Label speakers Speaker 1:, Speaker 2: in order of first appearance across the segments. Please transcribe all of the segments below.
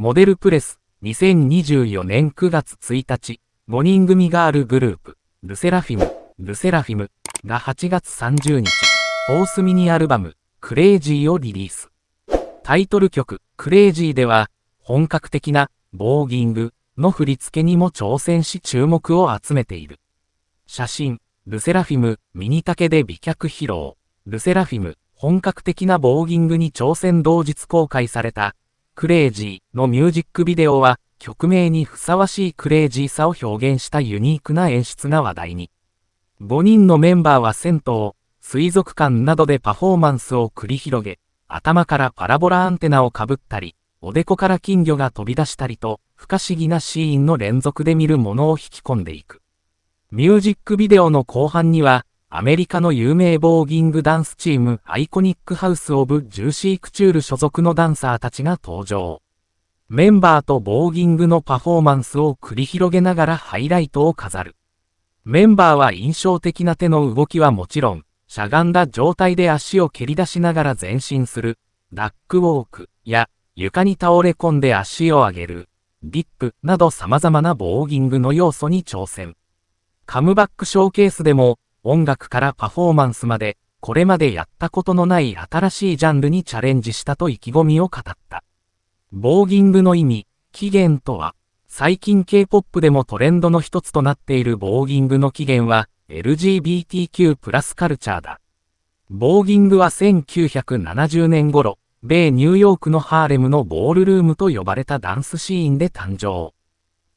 Speaker 1: モデルプレス、2024年9月1日、5人組ガールグループ、ルセラフィム、ルセラフィムが8月30日、ホースミニアルバム、クレイジーをリリース。タイトル曲、クレイジーでは、本格的な、ボーギングの振り付けにも挑戦し注目を集めている。写真、ルセラフィム、ミニ丈で美脚披露。ルセラフィム、本格的なボーギングに挑戦同日公開された、クレイジーのミュージックビデオは曲名にふさわしいクレイジーさを表現したユニークな演出が話題に。5人のメンバーは銭湯、水族館などでパフォーマンスを繰り広げ、頭からパラボラアンテナをかぶったり、おでこから金魚が飛び出したりと、不可思議なシーンの連続で見るものを引き込んでいく。ミュージックビデオの後半には、アメリカの有名ボーギングダンスチームアイコニックハウス・オブ・ジューシー・クチュール所属のダンサーたちが登場。メンバーとボーギングのパフォーマンスを繰り広げながらハイライトを飾る。メンバーは印象的な手の動きはもちろん、しゃがんだ状態で足を蹴り出しながら前進する、ダックウォークや床に倒れ込んで足を上げる、ディップなど様々なボーギングの要素に挑戦。カムバックショーケースでも音楽からパフォーマンスまで、これまでやったことのない新しいジャンルにチャレンジしたと意気込みを語った。ボーギングの意味、起源とは、最近 K-POP でもトレンドの一つとなっているボーギングの起源は、LGBTQ プラスカルチャーだ。ボーギングは1970年頃、米ニューヨークのハーレムのボールルームと呼ばれたダンスシーンで誕生。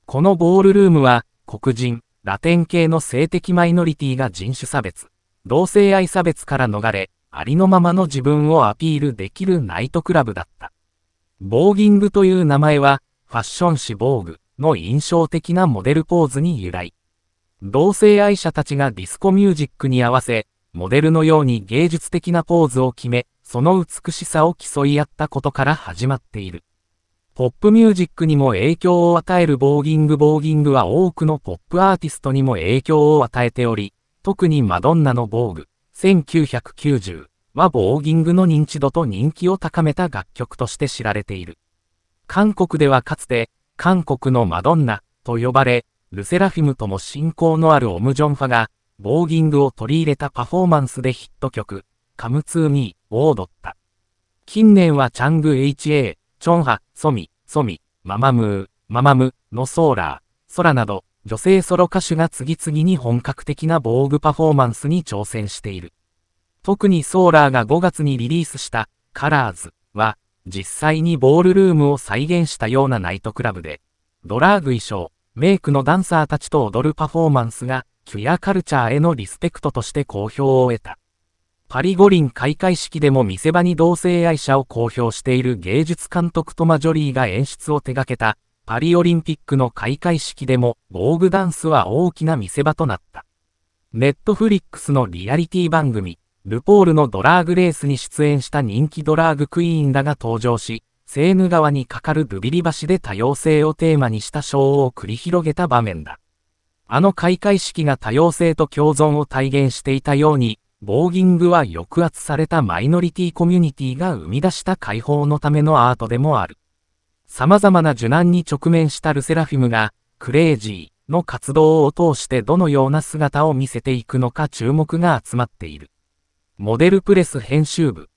Speaker 1: このボールルームは、黒人、ラテン系の性的マイノリティが人種差別、同性愛差別から逃れ、ありのままの自分をアピールできるナイトクラブだった。ボーギングという名前は、ファッション誌ボーグの印象的なモデルポーズに由来。同性愛者たちがディスコミュージックに合わせ、モデルのように芸術的なポーズを決め、その美しさを競い合ったことから始まっている。ポップミュージックにも影響を与えるボーギングボーギングは多くのポップアーティストにも影響を与えており、特にマドンナのボーグ、1990はボーギングの認知度と人気を高めた楽曲として知られている。韓国ではかつて、韓国のマドンナと呼ばれ、ルセラフィムとも親交のあるオムジョンファが、ボーギングを取り入れたパフォーマンスでヒット曲、カムツーミーを踊った。近年はチャング HA、チョンハ、ソミ、ソミ、ママムー、ママム、のソーラー、ソラなど、女性ソロ歌手が次々に本格的な防具パフォーマンスに挑戦している。特にソーラーが5月にリリースした、カラーズは、実際にボールルームを再現したようなナイトクラブで、ドラーグ衣装、メイクのダンサーたちと踊るパフォーマンスが、キュアカルチャーへのリスペクトとして好評を得た。パリ五輪開会式でも見せ場に同性愛者を公表している芸術監督トマ・ジョリーが演出を手掛けた、パリオリンピックの開会式でも、ゴーグダンスは大きな見せ場となった。ネットフリックスのリアリティ番組、ルポールのドラーグレースに出演した人気ドラァグクイーンらが登場し、セーヌ川に架かるルビリ橋で多様性をテーマにしたショーを繰り広げた場面だ。あの開会式が多様性と共存を体現していたように、ボーギングは抑圧されたマイノリティコミュニティが生み出した解放のためのアートでもある。様々な受難に直面したルセラフィムが、クレイジーの活動を通してどのような姿を見せていくのか注目が集まっている。モデルプレス編集部